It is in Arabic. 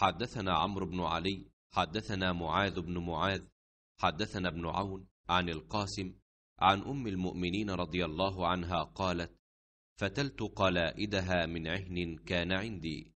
حدثنا عمرو بن علي حدثنا معاذ بن معاذ حدثنا ابن عون عن القاسم عن ام المؤمنين رضي الله عنها قالت فتلت قلائدها من عهن كان عندي